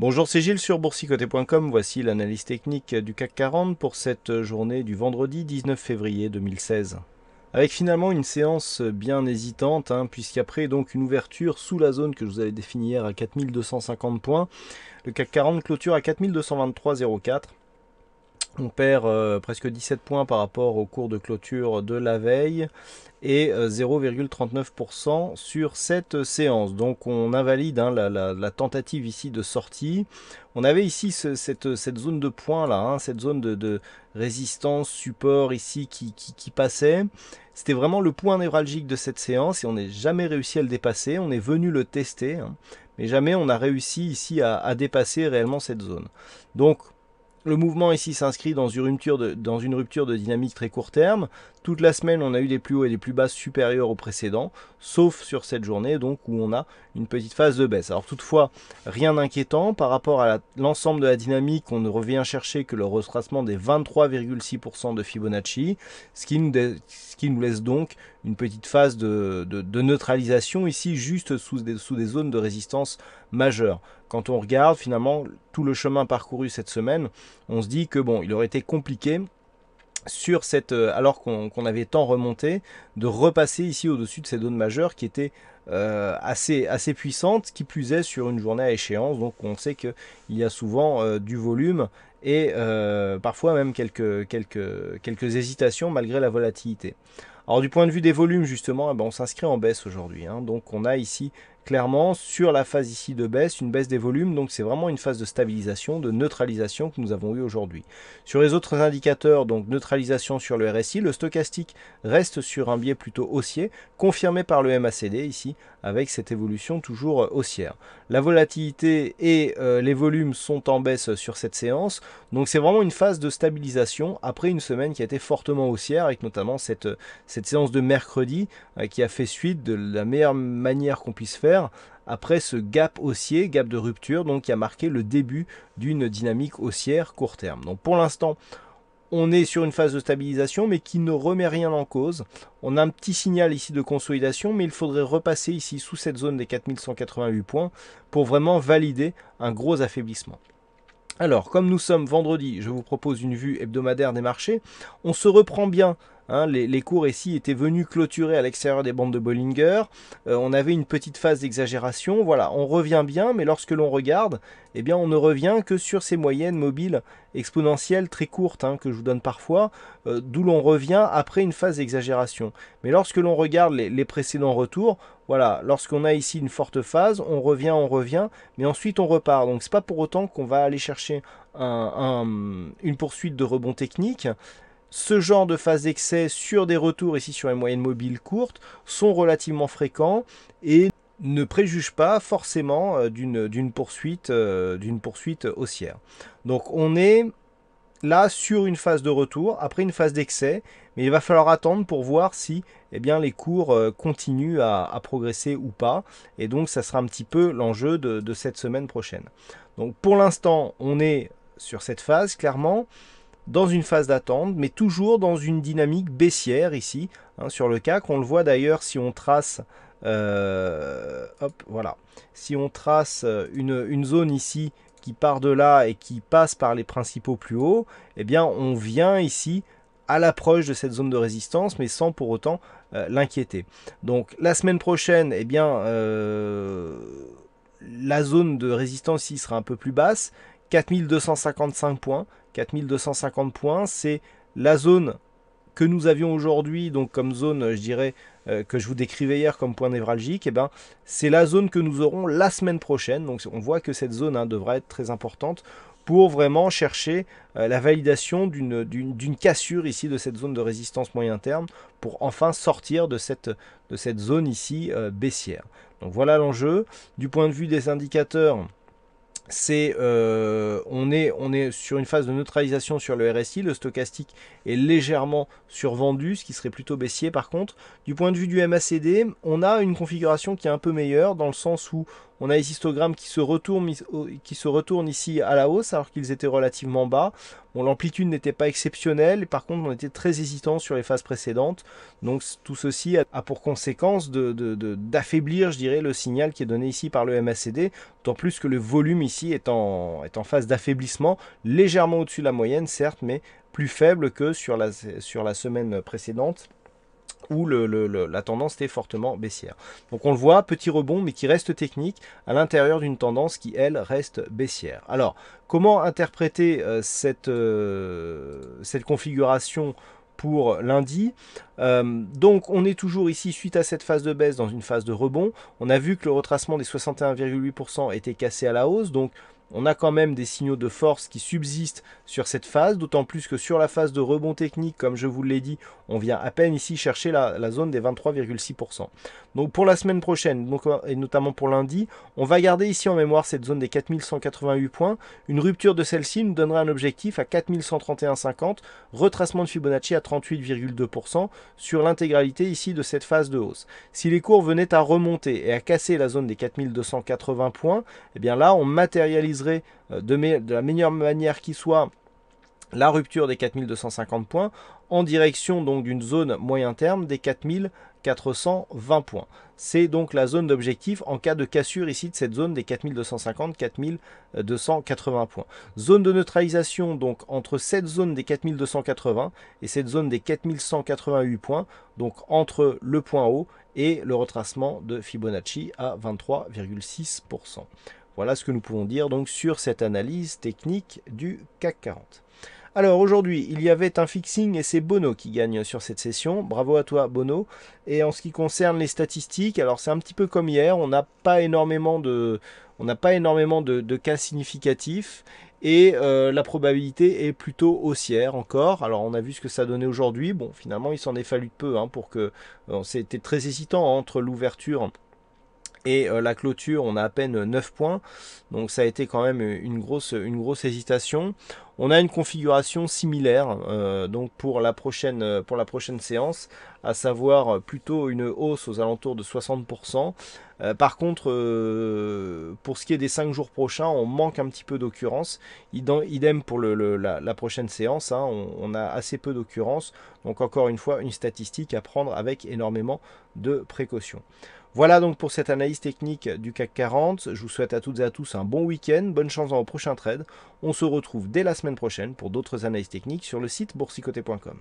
Bonjour, c'est Gilles sur boursicoté.com. Voici l'analyse technique du CAC 40 pour cette journée du vendredi 19 février 2016. Avec finalement une séance bien hésitante, hein, puisqu'après donc une ouverture sous la zone que je vous avais définie hier à 4250 points, le CAC 40 clôture à 4223,04. On perd euh, presque 17 points par rapport au cours de clôture de la veille et 0,39% euh, sur cette séance. Donc on invalide hein, la, tentative ici de sortie. On avait ici cette, zone de points là, hein, cette zone de, résistance, support ici qui, passait. C'était vraiment le point névralgique de cette séance et on n'est jamais réussi à le dépasser. On est venu le tester, hein, mais jamais on a réussi ici à, à dépasser réellement cette zone. Donc le mouvement ici s'inscrit dans une rupture de, dynamique très court terme, toute la semaine, on a eu des plus hauts et des plus bas supérieurs aux précédents, sauf sur cette journée, donc où on a une petite phase de baisse. Alors toutefois, rien d'inquiétant par rapport à l'ensemble de la dynamique, on ne revient chercher que le retracement des 23,6% de Fibonacci, ce qui, nous laisse donc une petite phase de, neutralisation ici, juste sous des, sous des zones de résistance majeures quand on regarde finalement tout le chemin parcouru cette semaine, on se dit que bon, il aurait été compliqué sur cette, euh, alors qu'on avait tant remonté, de repasser ici au-dessus de ces zones majeures qui étaient euh, assez, assez puissantes, qui plus est sur une journée à échéance. Donc on sait qu'il y a souvent euh, du volume et parfois même quelques, quelques, quelques hésitations malgré la volatilité. Alors du point de vue des volumes justement, eh ben, on s'inscrit en baisse aujourd'hui. Hein. Donc on a ici clairement sur la phase ici de baisse, une baisse des volumes, donc c'est vraiment une phase de stabilisation, de neutralisation que nous avons eu aujourd'hui. Sur les autres indicateurs, donc neutralisation sur le RSI, le stochastique reste sur un biais plutôt haussier, confirmé par le MACD ici, avec cette évolution toujours euh, haussière. La volatilité et euh, les volumes sont en baisse sur cette séance, donc c'est vraiment une phase de stabilisation après une semaine qui a été fortement haussière, avec notamment cette, euh, cette séance de mercredi qui a fait suite de la meilleure manière qu'on puisse faire après ce gap haussier, gap de rupture, donc qui a marqué le début d'une dynamique haussière court terme. Donc pour l'instant, on est sur une phase de stabilisation mais qui ne remet rien en cause. On a un petit signal ici de consolidation mais il faudrait repasser ici sous cette zone des 4188 points pour vraiment valider un gros affaiblissement. Alors, comme nous sommes vendredi, je vous propose une vue hebdomadaire des marchés. On se reprend bien Hein, les, cours ici étaient venus clôturer à l'extérieur des bandes de Bollinger. Euh, on avait une petite phase d'exagération. Voilà, on revient bien, mais lorsque l'on regarde, eh bien, on ne revient que sur ces moyennes mobiles exponentielles très courtes hein, que je vous donne parfois, euh, d'où l'on revient après une phase d'exagération. Mais lorsque l'on regarde les, précédents retours, voilà, lorsqu'on a ici une forte phase, on revient, on revient, mais ensuite on repart. Donc c'est pas pour autant qu'on va aller chercher une poursuite de rebond technique, ce genre de phase d'excès sur des retours, ici sur les moyennes mobiles courtes, sont relativement fréquents et ne préjugent pas forcément euh, euh, d'une poursuite, haussière. Donc on est là sur une phase de retour, après une phase d'excès, mais il va falloir attendre pour voir si eh bien, les cours euh, continuent à, progresser ou pas. Et donc ça sera un petit peu l'enjeu de, cette semaine prochaine. Donc pour l'instant on est sur cette phase clairement dans une phase d'attente, mais toujours dans une dynamique baissière ici, hein, sur le CAC. On le voit d'ailleurs si on trace... Euh, voilà. Si on trace euh, une, zone ici qui part de là et qui passe par les principaux plus hauts, eh bien on vient ici à l'approche de cette zone de résistance, mais sans pour autant euh, l'inquiéter. Donc la semaine prochaine, eh bien, la zone de résistance ici sera un peu plus basse, 4255 points, 4250 points, c'est la zone que nous avions aujourd'hui, donc comme zone, je dirais, euh, que je vous décrivais hier comme point névralgique, et eh ben, c'est la zone que nous aurons la semaine prochaine. Donc on voit que cette zone hein, devrait être très importante pour vraiment chercher euh, la validation d'une cassure ici de cette zone de résistance moyen terme pour enfin sortir de cette, zone ici euh, baissière. Donc voilà l'enjeu. Du point de vue des indicateurs, c'est euh, on, est, on est sur une phase de neutralisation sur le RSI, le stochastique est légèrement survendu, ce qui serait plutôt baissier par contre. Du point de vue du MACD, on a une configuration qui est un peu meilleure dans le sens où on a les histogrammes qui se retournent, ici à la hausse alors qu'ils étaient relativement bas. L'amplitude n'était pas exceptionnelle, par contre on était très hésitant sur les phases précédentes. Donc tout ceci a pour conséquence d'affaiblir, de, je dirais, le signal qui est donné ici par le MACD, d'autant plus que le volume ici est en, phase d'affaiblissement, légèrement au-dessus de la moyenne certes, mais plus faible que sur la semaine précédente où la tendance était fortement baissière. Donc on le voit, petit rebond, mais qui reste technique à l'intérieur d'une tendance qui, elle, reste baissière. Alors, comment interpréter euh, euh, cette, configuration pour lundi. Euh, donc on est toujours ici suite à cette phase de baisse dans une phase de rebond. On a vu que le retracement des 61,8% était cassé à la hausse, donc on a quand même des signaux de force qui subsistent sur cette phase, d'autant plus que sur la phase de rebond technique, comme je vous l'ai dit, on vient à peine ici chercher la, zone des 23,6%. Donc pour la semaine prochaine, donc, euh, et notamment pour lundi, on va garder ici en mémoire cette zone des 4188 points. Une rupture de celle-ci nous donnera un objectif à 4131,50, retracement de Fibonacci à 38,2% sur l'intégralité ici de cette phase de hausse. Si les cours venaient à remonter et à casser la zone des 4280 points, et eh bien là on matérialise euh, de, de la meilleure manière qui soit la rupture des 4250 points en direction donc d'une zone moyen terme des 4420 points. C'est donc la zone d'objectif en cas de cassure ici de cette zone des 4250-4280 points. Zone de neutralisation donc entre cette zone des 4280 et cette zone des 4188 points, donc entre le point haut et le retracement de Fibonacci à 23,6%. Voilà ce que nous pouvons dire donc sur cette analyse technique du CAC 40. Alors aujourd'hui, il y avait un fixing et c'est Bono qui gagne sur cette session. Bravo à toi Bono. Et en ce qui concerne les statistiques, alors c'est un petit peu comme hier, on n'a pas énormément de, on n'a pas énormément de, cas significatifs et euh, la probabilité est plutôt haussière encore. Alors on a vu ce que ça donnait aujourd'hui. Bon, finalement, il s'en est fallu de peu hein, pour que. Euh, c'était très hésitant hein, entre l'ouverture et euh, la clôture, on a à peine 9 points. Donc ça a été quand même une grosse, une grosse hésitation. On a une configuration similaire euh, donc pour la, prochaine, euh, pour la prochaine séance, à savoir plutôt une hausse aux alentours de 60%. par contre, pour ce qui est des 5 jours prochains, on manque un petit peu d'occurrence. Idem pour la, prochaine séance, hein. on, on, a assez peu d'occurrence. Donc encore une fois, une statistique à prendre avec énormément de précautions. Voilà donc pour cette analyse technique du CAC 40. Je vous souhaite à toutes et à tous un bon week-end, bonne chance dans vos prochains trades. On se retrouve dès la semaine prochaine pour d'autres analyses techniques sur le site boursicoté.com.